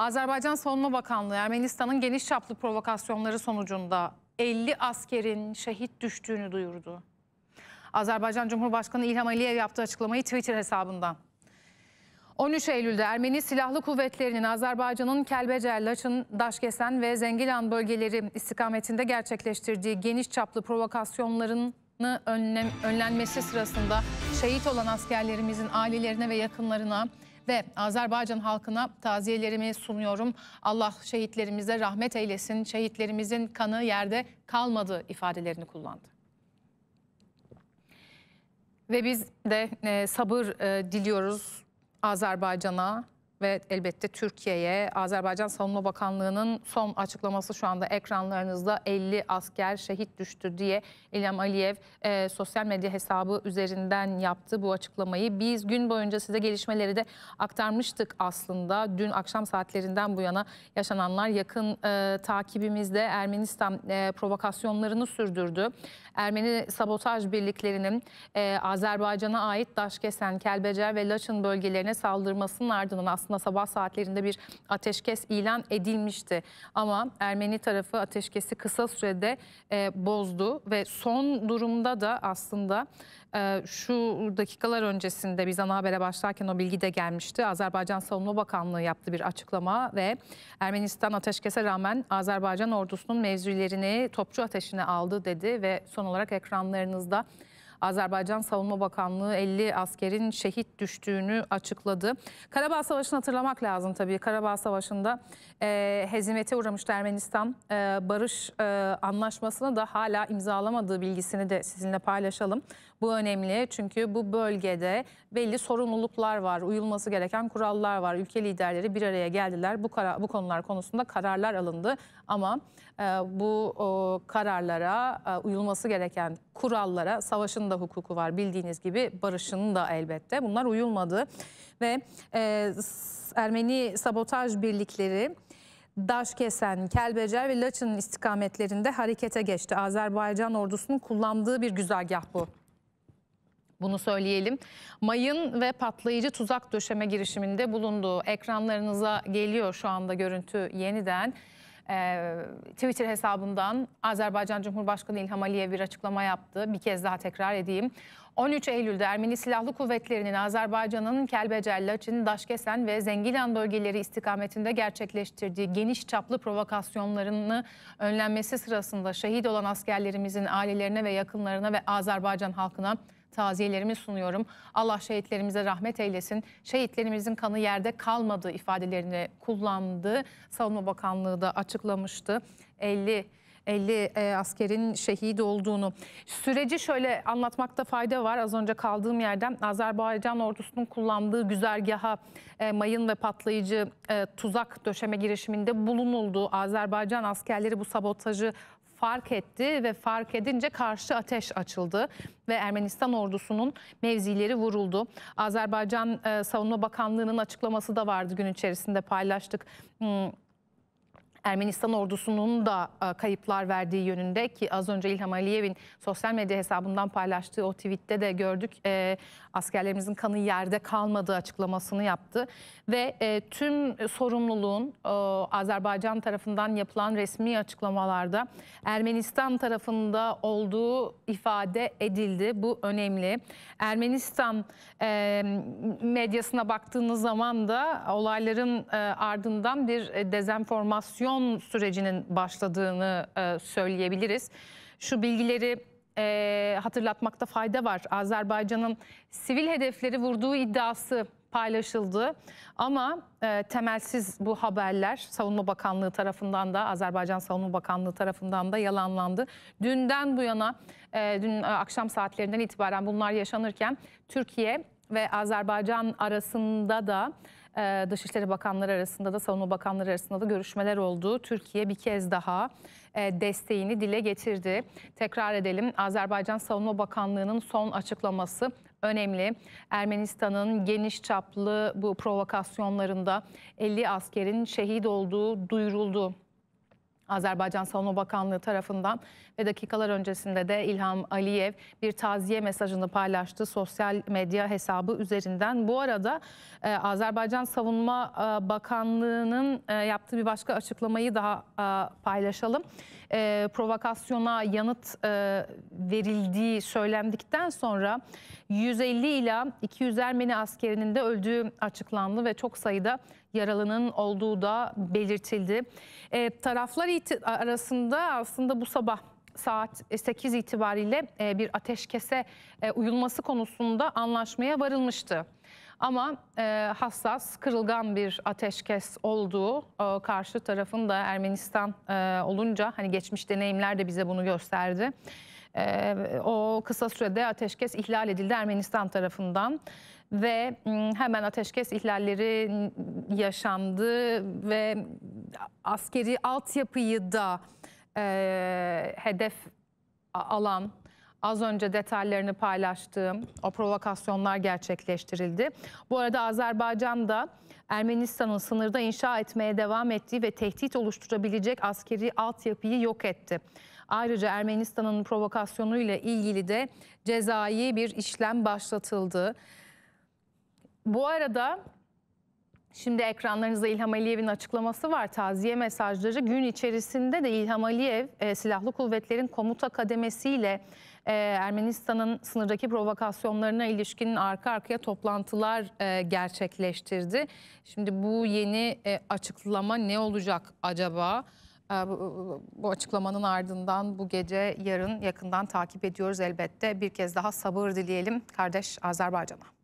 Azerbaycan Savunma Bakanlığı Ermenistan'ın geniş çaplı provokasyonları sonucunda 50 askerin şehit düştüğünü duyurdu. Azerbaycan Cumhurbaşkanı İlham Aliyev yaptığı açıklamayı Twitter hesabından. 13 Eylül'de Ermeni Silahlı Kuvvetleri'nin Azerbaycan'ın Kelbecer, Laçın, Daşkesen ve Zengilan bölgeleri istikametinde gerçekleştirdiği geniş çaplı provokasyonların önlenmesi sırasında şehit olan askerlerimizin ailelerine ve yakınlarına ve Azerbaycan halkına taziyelerimi sunuyorum. Allah şehitlerimize rahmet eylesin. Şehitlerimizin kanı yerde kalmadı ifadelerini kullandı. Ve biz de e, sabır e, diliyoruz Azerbaycan'a, ve elbette Türkiye'ye Azerbaycan Savunma Bakanlığı'nın son açıklaması şu anda ekranlarınızda 50 asker şehit düştü diye İlham Aliyev e, sosyal medya hesabı üzerinden yaptı bu açıklamayı. Biz gün boyunca size gelişmeleri de aktarmıştık aslında. Dün akşam saatlerinden bu yana yaşananlar yakın e, takibimizde Ermenistan e, provokasyonlarını sürdürdü. Ermeni sabotaj birliklerinin e, Azerbaycan'a ait Daşkesen, Kelbecer ve Laçın bölgelerine saldırmasının ardından aslında aslında sabah saatlerinde bir ateşkes ilan edilmişti. Ama Ermeni tarafı ateşkesi kısa sürede e, bozdu ve son durumda da aslında e, şu dakikalar öncesinde biz ana habere başlarken o bilgi de gelmişti. Azerbaycan Savunma Bakanlığı yaptı bir açıklama ve Ermenistan ateşkese rağmen Azerbaycan ordusunun mevzilerini topçu ateşine aldı dedi ve son olarak ekranlarınızda Azerbaycan Savunma Bakanlığı 50 askerin şehit düştüğünü açıkladı. Karabağ Savaşı'nı hatırlamak lazım tabii. Karabağ Savaşı'nda e, hezimete uğramıştı Ermenistan. E, barış e, anlaşmasını da hala imzalamadığı bilgisini de sizinle paylaşalım. Bu önemli çünkü bu bölgede belli sorumluluklar var, uyulması gereken kurallar var. Ülke liderleri bir araya geldiler. Bu, kara, bu konular konusunda kararlar alındı ama e, bu o, kararlara, e, uyulması gereken kurallara savaşın da hukuku var bildiğiniz gibi barışın da elbette. Bunlar uyulmadı ve e, Ermeni sabotaj birlikleri... Daşkesen, Kelbecer ve Laçın istikametlerinde harekete geçti. Azerbaycan ordusunun kullandığı bir güzergah bu. Bunu söyleyelim. Mayın ve patlayıcı tuzak döşeme girişiminde bulunduğu ekranlarınıza geliyor şu anda görüntü yeniden. Ee, Twitter hesabından Azerbaycan Cumhurbaşkanı İlham Aliyev bir açıklama yaptı. Bir kez daha tekrar edeyim. 13 Eylül'de Ermeni Silahlı Kuvvetleri'nin Azerbaycan'ın Kelbecer, Laçin, Daşkesen ve Zengilan bölgeleri istikametinde gerçekleştirdiği geniş çaplı provokasyonlarını önlenmesi sırasında şehit olan askerlerimizin ailelerine ve yakınlarına ve Azerbaycan halkına taziyelerimi sunuyorum. Allah şehitlerimize rahmet eylesin. Şehitlerimizin kanı yerde kalmadı ifadelerini kullandı. Savunma Bakanlığı da açıklamıştı. 50 50 e, askerin şehit olduğunu. Süreci şöyle anlatmakta fayda var. Az önce kaldığım yerden Azerbaycan ordusunun kullandığı güzergaha e, mayın ve patlayıcı e, tuzak döşeme girişiminde bulunuldu. Azerbaycan askerleri bu sabotajı fark etti ve fark edince karşı ateş açıldı ve Ermenistan ordusunun mevzileri vuruldu. Azerbaycan e, Savunma Bakanlığı'nın açıklaması da vardı gün içerisinde paylaştık. Hmm Ermenistan ordusunun da e, kayıplar verdiği yönünde ki az önce İlham Aliyev'in sosyal medya hesabından paylaştığı o tweette de gördük e, askerlerimizin kanı yerde kalmadığı açıklamasını yaptı ve e, tüm sorumluluğun e, Azerbaycan tarafından yapılan resmi açıklamalarda Ermenistan tarafında olduğu ifade edildi. Bu önemli. Ermenistan e, medyasına baktığınız zaman da olayların e, ardından bir e, dezenformasyon revizyon sürecinin başladığını e, söyleyebiliriz. Şu bilgileri e, hatırlatmakta fayda var. Azerbaycan'ın sivil hedefleri vurduğu iddiası paylaşıldı. Ama e, temelsiz bu haberler Savunma Bakanlığı tarafından da Azerbaycan Savunma Bakanlığı tarafından da yalanlandı. Dünden bu yana e, dün e, akşam saatlerinden itibaren bunlar yaşanırken Türkiye ve Azerbaycan arasında da Dışişleri Bakanları arasında da Savunma Bakanları arasında da görüşmeler oldu. Türkiye bir kez daha desteğini dile getirdi. Tekrar edelim Azerbaycan Savunma Bakanlığı'nın son açıklaması önemli. Ermenistan'ın geniş çaplı bu provokasyonlarında 50 askerin şehit olduğu duyuruldu. Azerbaycan Savunma Bakanlığı tarafından ve dakikalar öncesinde de İlham Aliyev bir taziye mesajını paylaştı sosyal medya hesabı üzerinden. Bu arada e, Azerbaycan Savunma e, Bakanlığı'nın e, yaptığı bir başka açıklamayı daha paylaşalım e, provokasyona yanıt e, verildiği söylendikten sonra 150 ila 200 Ermeni askerinin de öldüğü açıklandı ve çok sayıda yaralının olduğu da belirtildi. E, taraflar arasında aslında bu sabah saat 8 itibariyle e, bir ateşkese e, uyulması konusunda anlaşmaya varılmıştı. Ama e, hassas, kırılgan bir ateşkes olduğu e, karşı tarafın da Ermenistan e, olunca hani geçmiş deneyimler de bize bunu gösterdi. E, o kısa sürede ateşkes ihlal edildi Ermenistan tarafından ve hemen ateşkes ihlalleri yaşandı ve askeri altyapıyı da e, hedef alan Az önce detaylarını paylaştığım o provokasyonlar gerçekleştirildi. Bu arada Azerbaycan'da Ermenistan'ın sınırda inşa etmeye devam ettiği ve tehdit oluşturabilecek askeri altyapıyı yok etti. Ayrıca Ermenistan'ın provokasyonuyla ilgili de cezai bir işlem başlatıldı. Bu arada Şimdi ekranlarınızda İlham Aliyev'in açıklaması var. Taziye mesajları gün içerisinde de İlham Aliyev e, Silahlı Kuvvetlerin Komuta kademesi ile e, Ermenistan'ın sınırdaki provokasyonlarına ilişkin arka arkaya toplantılar e, gerçekleştirdi. Şimdi bu yeni e, açıklama ne olacak acaba? Ee, bu açıklamanın ardından bu gece yarın yakından takip ediyoruz elbette. Bir kez daha sabır dileyelim kardeş Azerbaycan'a.